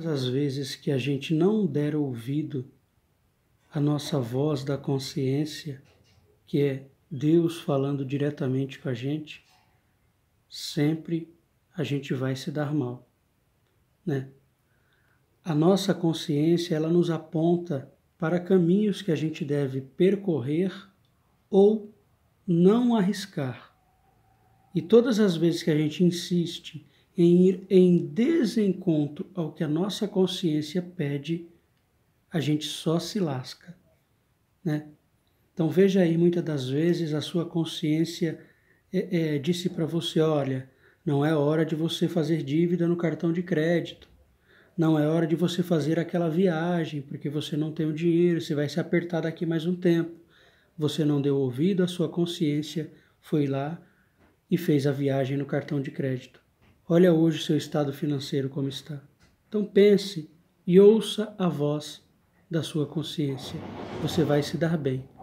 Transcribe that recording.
Todas as vezes que a gente não der ouvido à nossa voz da consciência, que é Deus falando diretamente com a gente, sempre a gente vai se dar mal, né? A nossa consciência, ela nos aponta para caminhos que a gente deve percorrer ou não arriscar. E todas as vezes que a gente insiste em ir em desencontro ao que a nossa consciência pede, a gente só se lasca, né? Então veja aí, muitas das vezes a sua consciência é, é, disse para você, olha, não é hora de você fazer dívida no cartão de crédito, não é hora de você fazer aquela viagem porque você não tem o dinheiro, você vai se apertar daqui mais um tempo. Você não deu ouvido a sua consciência, foi lá e fez a viagem no cartão de crédito. Olha hoje seu estado financeiro como está. Então pense e ouça a voz da sua consciência. Você vai se dar bem.